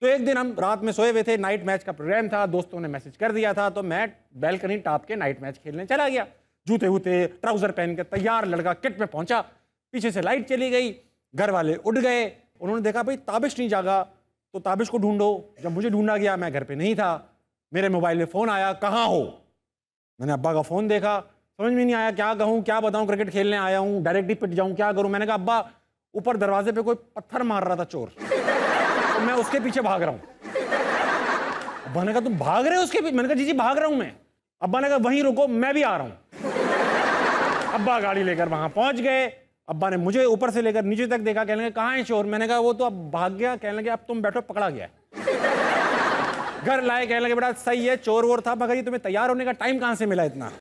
तो एक दिन हम रात में सोए हुए थे नाइट मैच का प्रोग्राम था दोस्तों ने मैसेज कर दिया था तो मैं बैलकनी टाप के नाइट मैच खेलने चला गया जूते वूते ट्राउज़र पहन के तैयार लड़का किट में पहुंचा पीछे से लाइट चली गई घर वाले उठ गए उन्होंने देखा भाई ताबिश नहीं जागा तो ताबिश को ढूंढो जब मुझे ढूंढा गया मैं घर पे नहीं था मेरे मोबाइल में फ़ोन आया कहाँ हो मैंने अब्बा का फ़ोन देखा समझ में नहीं आया क्या कहूँ क्या बताऊँ क्रिकेट खेलने आया हूँ डायरेक्टली पिट जाऊँ क्या करूँ मैंने कहा अब्बा ऊपर दरवाजे पर कोई पत्थर मार रहा था चोर तो मैं उसके पीछे भाग रहा हूँ अब्बा ने कहा तुम भाग रहे हो उसके पीछे मैंने कहा जी जी भाग रहा हूँ मैं अब्बा ने कहा वहीं रुको मैं भी आ रहा हूँ अब्बा गाड़ी लेकर वहाँ पहुँच गए अब्बा ने मुझे ऊपर से लेकर नीचे तक देखा कहने लगे कहाँ है चोर मैंने कहा वो तो अब भाग गया कहने लगे अब तुम बैठो पकड़ा गया घर लाए कहने लगे बेटा सही है चोर वोर था मगर ये तुम्हें तैयार होने का टाइम कहाँ से मिला इतना